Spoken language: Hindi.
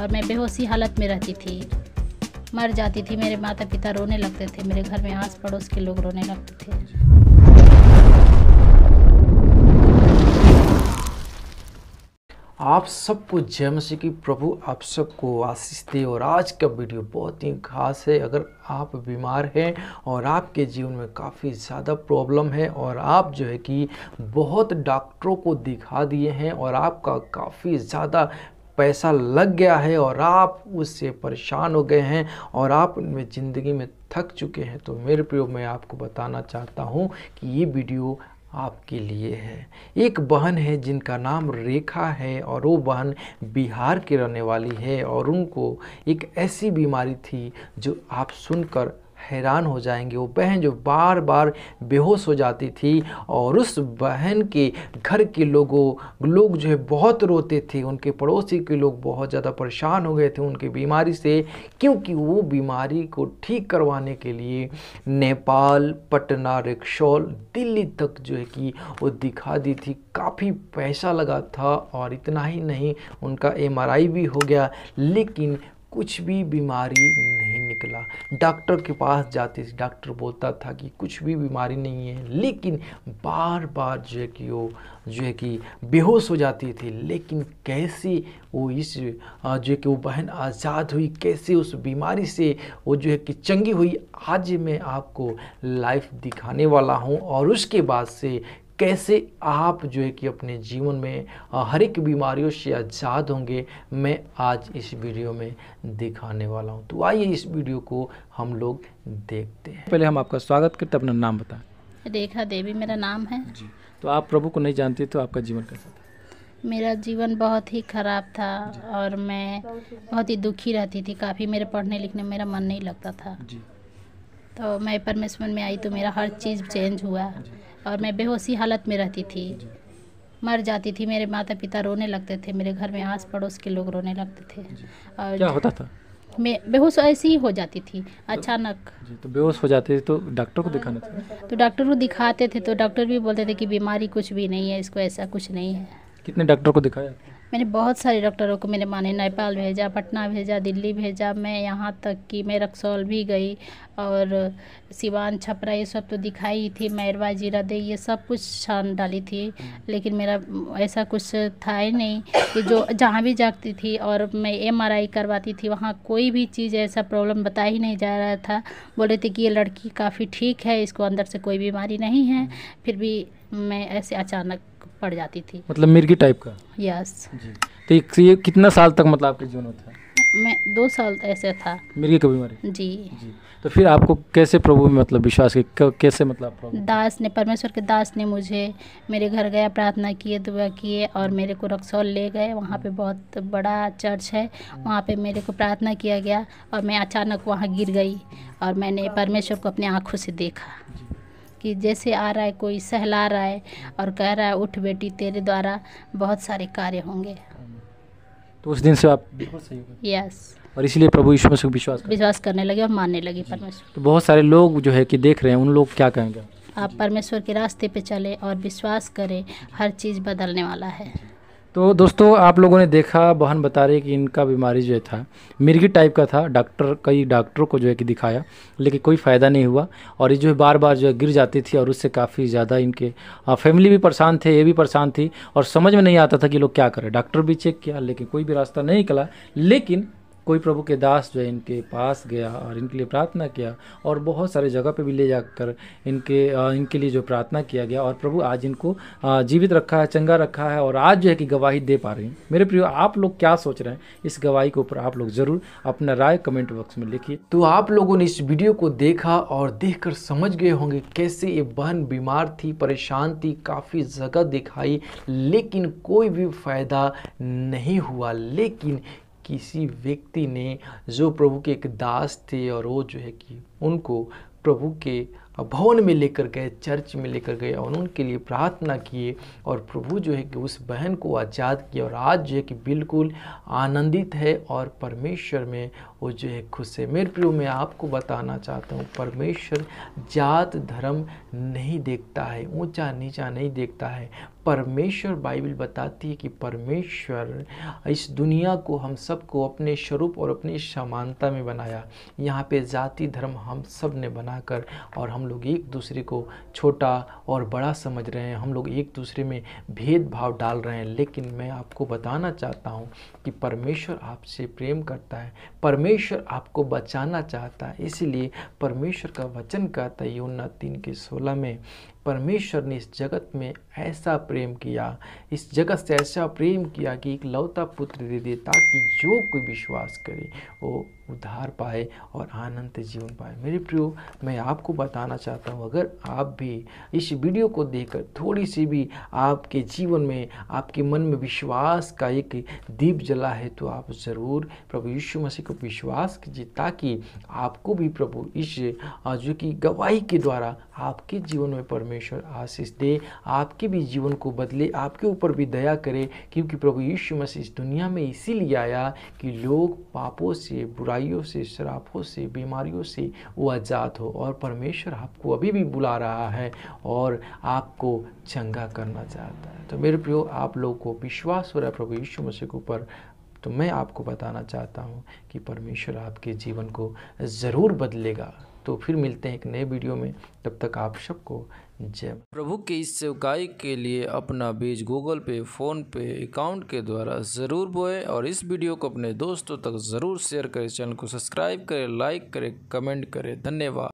और मैं बेहोशी हालत में रहती थी मर जाती थी मेरे माता पिता रोने लगते थे मेरे घर में आस पड़ोस के लोग रोने लगते थे आप सबको जय मसीह की प्रभु आप सबको आशीष दे और आज का वीडियो बहुत ही खास है अगर आप बीमार हैं और आपके जीवन में काफ़ी ज़्यादा प्रॉब्लम है और आप जो है कि बहुत डॉक्टरों को दिखा दिए हैं और आपका काफ़ी ज़्यादा पैसा लग गया है और आप उससे परेशान हो गए हैं और आप उनमें ज़िंदगी में थक चुके हैं तो मेरे प्रियो मैं आपको बताना चाहता हूँ कि ये वीडियो आपके लिए है एक बहन है जिनका नाम रेखा है और वो बहन बिहार की रहने वाली है और उनको एक ऐसी बीमारी थी जो आप सुनकर हैरान हो जाएंगे वो बहन जो बार बार बेहोश हो जाती थी और उस बहन के घर के लोगों लोग जो है बहुत रोते थे उनके पड़ोसी के लोग बहुत ज़्यादा परेशान हो गए थे उनकी बीमारी से क्योंकि वो बीमारी को ठीक करवाने के लिए नेपाल पटना रिक्शॉल दिल्ली तक जो है कि वो दिखा दी थी काफ़ी पैसा लगा था और इतना ही नहीं उनका एमआरआई भी हो गया लेकिन कुछ भी बीमारी नहीं निकला डॉक्टर के पास जाते थे डॉक्टर बोलता था कि कुछ भी बीमारी नहीं है लेकिन बार बार जो है कि वो जो है कि बेहोश हो जाती थी लेकिन कैसे वो इस जो है कि वो बहन आज़ाद हुई कैसे उस बीमारी से वो जो है कि चंगी हुई आज मैं आपको लाइफ दिखाने वाला हूँ और उसके बाद से कैसे आप जो है कि अपने जीवन में हर एक बीमारियों से आज़ाद होंगे मैं आज इस वीडियो में दिखाने वाला हूँ तो आइए इस वीडियो को हम लोग देखते हैं पहले हम आपका स्वागत करते अपना नाम बताएं रेखा देवी मेरा नाम है जी तो आप प्रभु को नहीं जानती तो आपका जीवन कैसा था मेरा जीवन बहुत ही ख़राब था और मैं बहुत ही दुखी रहती थी काफ़ी मेरे पढ़ने लिखने में मेरा मन नहीं लगता था जी तो मैं परमेश्वर में आई तो मेरा हर चीज़ चेंज हुआ और मैं बेहोशी हालत में रहती थी मर जाती थी मेरे माता पिता रोने लगते थे मेरे घर में आस पड़ोस के लोग रोने लगते थे और क्या होता था मैं बेहोश ऐसी ही हो जाती थी अचानक तो बेहोश हो जाते थे तो डॉक्टर को दिखाना था तो डॉक्टर को दिखाते थे तो डॉक्टर भी बोलते थे कि बीमारी कुछ भी नहीं है इसको ऐसा कुछ नहीं है कितने डॉक्टर को दिखाया मैंने बहुत सारे डॉक्टरों को मेरे माने नेपाल भेजा पटना भेजा दिल्ली भेजा मैं यहाँ तक कि मैं रक्सौल भी गई और सिवान छपरा ये सब तो दिखाई थी मैरवा जीरा दे ये सब कुछ छान डाली थी लेकिन मेरा ऐसा कुछ था ही नहीं कि जो जहाँ भी जागती थी और मैं एम करवाती थी वहाँ कोई भी चीज़ ऐसा प्रॉब्लम बता ही नहीं जा रहा था बोले थे कि ये लड़की काफ़ी ठीक है इसको अंदर से कोई बीमारी नहीं है फिर भी मैं ऐसे अचानक पड़ जाती थी मतलब मिर्गी टाइप का यस तो ये कितना साल तक मतलब आपके जीवन में था मैं दो साल तो ऐसे था मिर्गी कभी बीमारी जी जी तो फिर आपको कैसे प्रभु में मतलब विश्वास कैसे मतलब दास ने परमेश्वर के दास ने मुझे मेरे घर गया प्रार्थना किए दुआ किए और मेरे को रक्सौल ले गए वहाँ पे बहुत बड़ा चर्च है वहाँ पे मेरे को प्रार्थना किया गया और मैं अचानक वहाँ गिर गई और मैंने परमेश्वर को अपनी आँखों से देखा कि जैसे आ रहा है कोई सहला रहा है और कह रहा है उठ बेटी तेरे द्वारा बहुत सारे कार्य होंगे तो उस दिन से आप यस और इसलिए प्रभु यीशु मसीह विश्वास विश्वास करने लगे और मानने लगे परमेश्वर तो बहुत सारे लोग जो है कि देख रहे हैं उन लोग क्या कहेंगे आप परमेश्वर के रास्ते पे चले और विश्वास करें हर चीज़ बदलने वाला है तो दोस्तों आप लोगों ने देखा बहन बता रही कि इनका बीमारी जो था मिर्गी टाइप का था डॉक्टर कई डॉक्टरों को जो है कि दिखाया लेकिन कोई फ़ायदा नहीं हुआ और ये जो है बार बार जो है गिर जाती थी और उससे काफ़ी ज़्यादा इनके फैमिली भी परेशान थे ये भी परेशान थी और समझ में नहीं आता था कि लोग क्या करें डॉक्टर भी चेक किया लेकिन कोई भी रास्ता नहीं निकला लेकिन कोई प्रभु के दास जो है इनके पास गया और इनके लिए प्रार्थना किया और बहुत सारे जगह पे भी ले जाकर इनके इनके लिए जो प्रार्थना किया गया और प्रभु आज इनको जीवित रखा है चंगा रखा है और आज जो है कि गवाही दे पा रहे हैं मेरे प्रियो आप लोग क्या सोच रहे हैं इस गवाही के ऊपर आप लोग ज़रूर अपना राय कमेंट बॉक्स में लिखिए तो आप लोगों ने इस वीडियो को देखा और देख समझ गए होंगे कैसे ये बहन बीमार थी परेशान थी काफ़ी जगह दिखाई लेकिन कोई भी फायदा नहीं हुआ लेकिन किसी व्यक्ति ने जो प्रभु के एक दास थे और वो जो है कि उनको प्रभु के भवन में लेकर गए चर्च में लेकर गए और उनके लिए प्रार्थना किए और प्रभु जो है कि उस बहन को आज़ाद किया और आज जो है कि बिल्कुल आनंदित है और परमेश्वर में वो जो है खुश है मेरे प्रियो मैं आपको बताना चाहता हूँ परमेश्वर जात धर्म नहीं देखता है ऊंचा नीचा नहीं देखता है परमेश्वर बाइबल बताती है कि परमेश्वर इस दुनिया को हम सबको अपने स्वरूप और अपनी समानता में बनाया यहाँ पे जाति धर्म हम सब ने बनाकर और हम लोग एक दूसरे को छोटा और बड़ा समझ रहे हैं हम लोग एक दूसरे में भेदभाव डाल रहे हैं लेकिन मैं आपको बताना चाहता हूँ कि परमेश्वर आपसे प्रेम करता है परमेश्वर आपको बचाना चाहता है इसीलिए परमेश्वर का वचन कहता है योना तीन के सोलह में परमेश्वर ने इस जगत में ऐसा प्रेम किया इस जगत से ऐसा प्रेम किया कि एक लौता पुत्र दे दे ताकि जो कोई विश्वास करे वो उद्धार पाए और आनंद जीवन पाए मेरे प्रियो मैं आपको बताना चाहता हूँ अगर आप भी इस वीडियो को देखकर थोड़ी सी भी आपके जीवन में आपके मन में विश्वास का एक दीप जला है तो आप ज़रूर प्रभु यीशु मसीह को विश्वास कीजिए ताकि आपको भी प्रभु इस जो कि गवाही के द्वारा आपके जीवन में परमेश्वर आशीष दे आपके भी जीवन को बदले आपके ऊपर भी दया करे क्योंकि प्रभु यीशु मसीह इस दुनिया में इसीलिए आया कि लोग पापों से बुराई बुराइयों से श्रापों से बीमारियों से वो आज़ाद हो और परमेश्वर आपको अभी भी बुला रहा है और आपको चंगा करना चाहता है तो मेरे प्रियो आप लोग को विश्वास हो रहा है प्रभु यीशु मसीह के ऊपर तो मैं आपको बताना चाहता हूँ कि परमेश्वर आपके जीवन को ज़रूर बदलेगा तो फिर मिलते हैं एक नए वीडियो में तब तक आप सबको जय प्रभु की इस सेवकाई के लिए अपना बीज गूगल पे फ़ोन पे अकाउंट के द्वारा ज़रूर बोए और इस वीडियो को अपने दोस्तों तक ज़रूर शेयर करें चैनल को सब्सक्राइब करें लाइक करें कमेंट करें धन्यवाद